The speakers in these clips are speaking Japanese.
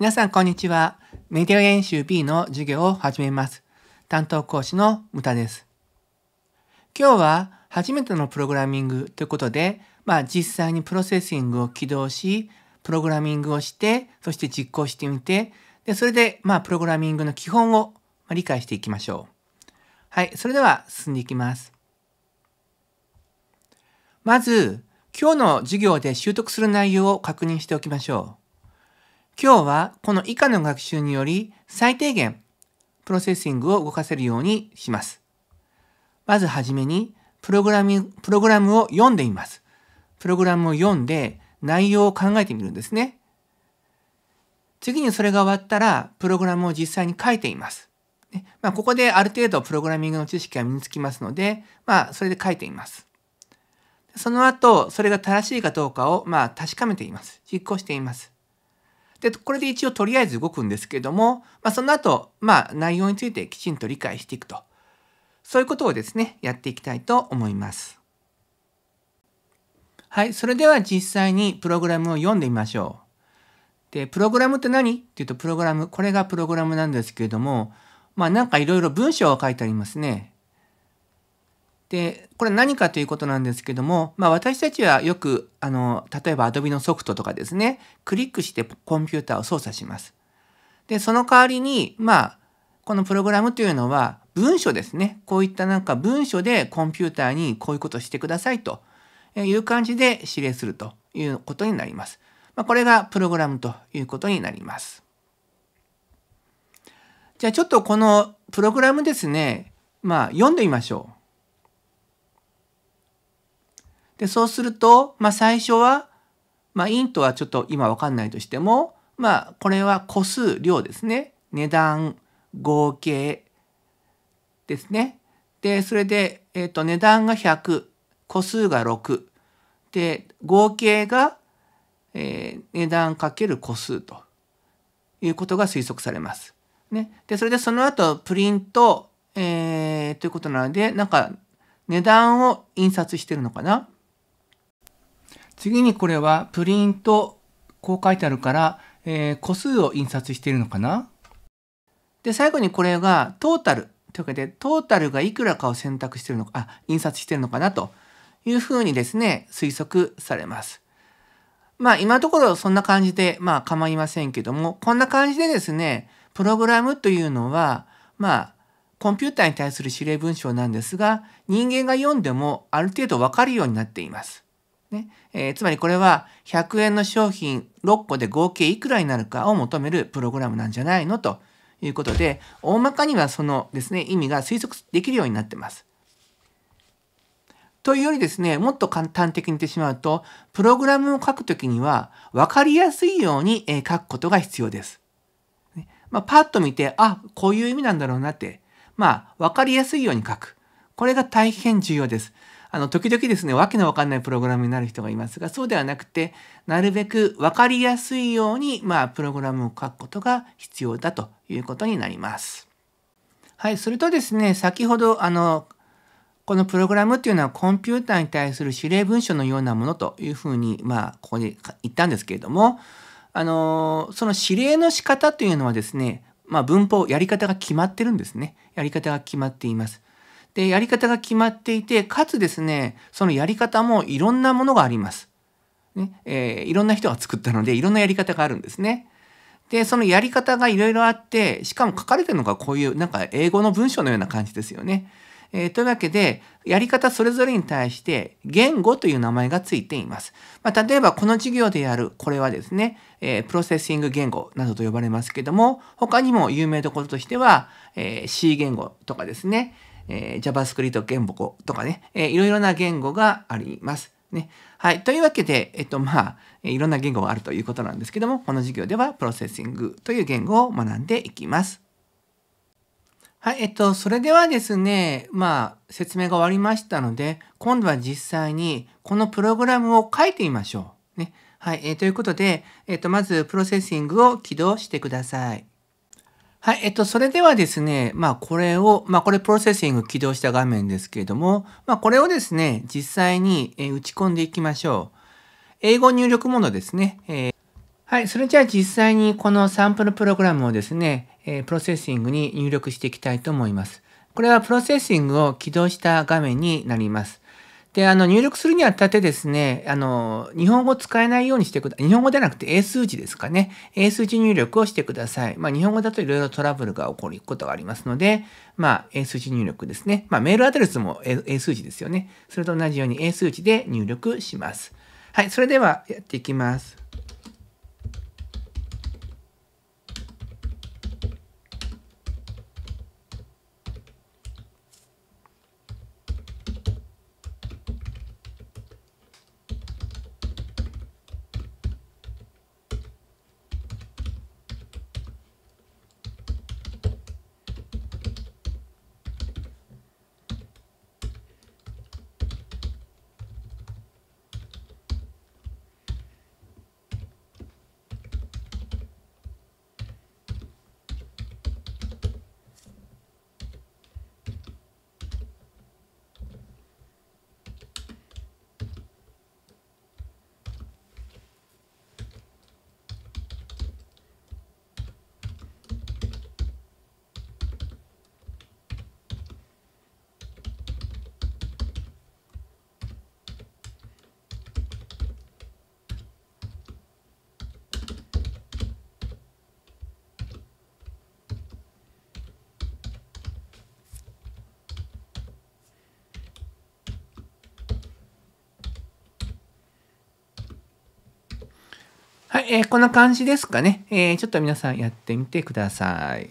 皆さんこんにちは。メディア演習 B の授業を始めます。担当講師のむたです。今日は初めてのプログラミングということで、まあ実際にプロセッシングを起動し、プログラミングをして、そして実行してみて、で、それでまあプログラミングの基本を理解していきましょう。はい、それでは進んでいきます。まず、今日の授業で習得する内容を確認しておきましょう。今日はこの以下の学習により最低限プロセッシングを動かせるようにします。まずはじめにプログラミング、プログラムを読んでいます。プログラムを読んで内容を考えてみるんですね。次にそれが終わったらプログラムを実際に書いています。ねまあ、ここである程度プログラミングの知識が身につきますので、まあ、それで書いています。その後、それが正しいかどうかを、まあ、確かめています。実行しています。で、これで一応とりあえず動くんですけども、まあ、その後、まあ、内容についてきちんと理解していくと。そういうことをですね、やっていきたいと思います。はい、それでは実際にプログラムを読んでみましょう。で、プログラムって何っていうと、プログラム、これがプログラムなんですけれども、まあなんかいろいろ文章を書いてありますね。でこれ何かということなんですけども、まあ、私たちはよくあの例えば Adobe のソフトとかですねクリックしてコンピューターを操作します。でその代わりにまあこのプログラムというのは文書ですねこういったなんか文書でコンピューターにこういうことをしてくださいという感じで指令するということになります。まあ、これがプログラムということになります。じゃあちょっとこのプログラムですねまあ読んでみましょう。で、そうすると、まあ、最初は、まあ、ンとはちょっと今わかんないとしても、まあ、これは個数、量ですね。値段、合計ですね。で、それで、えっ、ー、と、値段が100、個数が6。で、合計が、えー、値段かける個数ということが推測されます。ね。で、それでその後、プリント、えー、ということなので、なんか、値段を印刷してるのかな次にこれはプリント、こう書いてあるから、えー、個数を印刷しているのかなで、最後にこれがトータルというわけで、トータルがいくらかを選択してるのか、あ、印刷してるのかなというふうにですね、推測されます。まあ今のところそんな感じで、まあ構いませんけども、こんな感じでですね、プログラムというのは、まあ、コンピューターに対する指令文章なんですが、人間が読んでもある程度わかるようになっています。ねえー、つまりこれは100円の商品6個で合計いくらになるかを求めるプログラムなんじゃないのということで大まかにはそのですね意味が推測できるようになってます。というよりですねもっと簡単的に言ってしまうとプログラムを書くときには分かりやすいように書くことが必要です。まあ、パッと見てあこういう意味なんだろうなってまあ分かりやすいように書くこれが大変重要です。あの、時々ですね、わけのわかんないプログラムになる人がいますが、そうではなくて、なるべくわかりやすいように、まあ、プログラムを書くことが必要だということになります。はい、それとですね、先ほど、あの、このプログラムっていうのはコンピューターに対する指令文書のようなものというふうに、まあ、ここで言ったんですけれども、あの、その指令の仕方というのはですね、まあ、文法、やり方が決まってるんですね。やり方が決まっています。で、やり方が決まっていて、かつですね、そのやり方もいろんなものがあります。ねえー、いろんな人が作ったので、いろんなやり方があるんですね。で、そのやり方がいろいろあって、しかも書かれてるのがこういうなんか英語の文章のような感じですよね。えー、というわけで、やり方それぞれに対して言語という名前がついています。まあ、例えばこの授業でやる、これはですね、えー、プロセッシング言語などと呼ばれますけども、他にも有名どころとしては、えー、C 言語とかですね、えー、JavaScript 言語とかね、えー、いろいろな言語があります。ね。はい。というわけで、えっと、まあ、いろんな言語があるということなんですけども、この授業ではプロセッシングという言語を学んでいきます。はい。えっと、それではですね、まあ、説明が終わりましたので、今度は実際にこのプログラムを書いてみましょう。ね。はい。えー、ということで、えっと、まずプロセッシングを起動してください。はい、えっと、それではですね、まあ、これを、まあ、これプロセッシング起動した画面ですけれども、まあ、これをですね、実際に、え打ち込んでいきましょう。英語入力モードですね。えー、はい、それじゃあ実際にこのサンプルプログラムをですね、えプロセッシングに入力していきたいと思います。これはプロセッシングを起動した画面になります。で、あの、入力するにあたってですね、あの、日本語使えないようにしてくだ、さい。日本語ではなくて英数字ですかね。英数字入力をしてください。まあ、日本語だといろいろトラブルが起こることがありますので、まあ、英数字入力ですね。まあ、メールアドレスも英数字ですよね。それと同じように英数字で入力します。はい、それではやっていきます。えー、こんな感じですかね。えー、ちょっと皆さんやってみてください。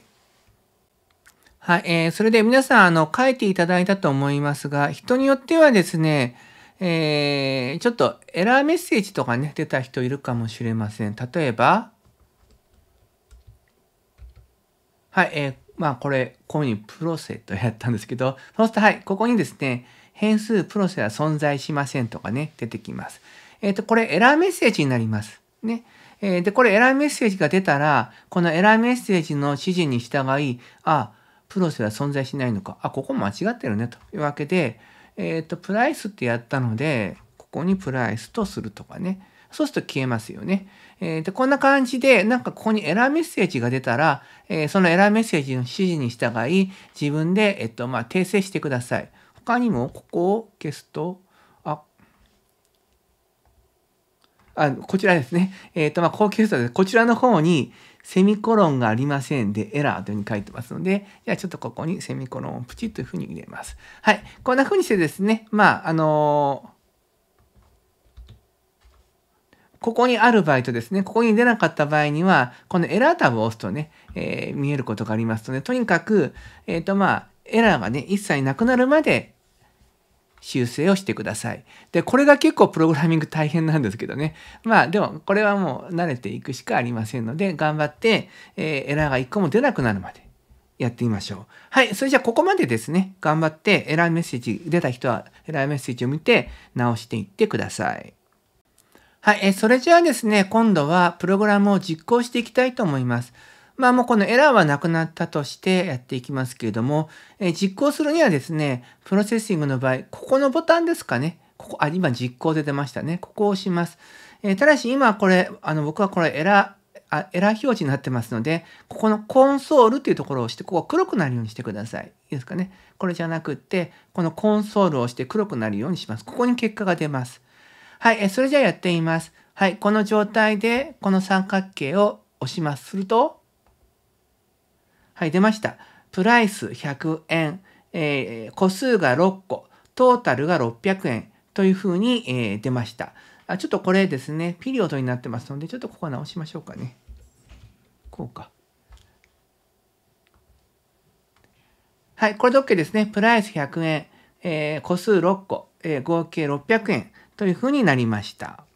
はい、えー、それで皆さん、あの、書いていただいたと思いますが、人によってはですね、えー、ちょっとエラーメッセージとかね、出た人いるかもしれません。例えば、はい、えー、まあこれ、こういうふうにプロセとやったんですけど、そうすると、はい、ここにですね、変数プロセは存在しませんとかね、出てきます。えっ、ー、と、これエラーメッセージになります。ね。えー、で、これエラーメッセージが出たら、このエラーメッセージの指示に従い、あ、プロセスは存在しないのか、あ、ここ間違ってるねというわけで、えっ、ー、と、プライスってやったので、ここにプライスとするとかね。そうすると消えますよね。えー、で、こんな感じで、なんかここにエラーメッセージが出たら、えー、そのエラーメッセージの指示に従い、自分で、えっと、まあ、訂正してください。他にも、ここを消すと、あこちらですね。えっ、ー、と、まあ、高級さです。こちらの方に、セミコロンがありませんでエラーというふうに書いてますので、じゃあちょっとここにセミコロンをプチッというふうに入れます。はい。こんなふうにしてですね、まあ、あのー、ここにある場合とですね、ここに出なかった場合には、このエラータブを押すとね、えー、見えることがありますので、とにかく、えっ、ー、とまあ、エラーがね、一切なくなるまで修正をしてください。で、これが結構プログラミング大変なんですけどね。まあでもこれはもう慣れていくしかありませんので、頑張って、えー、エラーが1個も出なくなるまでやってみましょう。はい。それじゃあここまでですね、頑張ってエラーメッセージ、出た人はエラーメッセージを見て直していってください。はい。えそれじゃあですね、今度はプログラムを実行していきたいと思います。まあもうこのエラーはなくなったとしてやっていきますけれども、え実行するにはですね、プロセッシングの場合、ここのボタンですかね。ここ、あ、今実行で出ましたね。ここを押します。えただし今これ、あの僕はこれエラー、あエラー表示になってますので、ここのコンソールっていうところを押して、ここ黒くなるようにしてください。いいですかね。これじゃなくって、このコンソールを押して黒くなるようにします。ここに結果が出ます。はい、えそれじゃあやってみます。はい、この状態で、この三角形を押します。すると、はい、出ました。プライス100円、えー、個数が6個、トータルが600円というふうに、えー、出ました。あちょっとこれですね、ピリオドになってますので、ちょっとここ直しましょうかね。こうか。はい、これで OK ですね。プライス100円、えー、個数6個、えー、合計600円というふうになりました。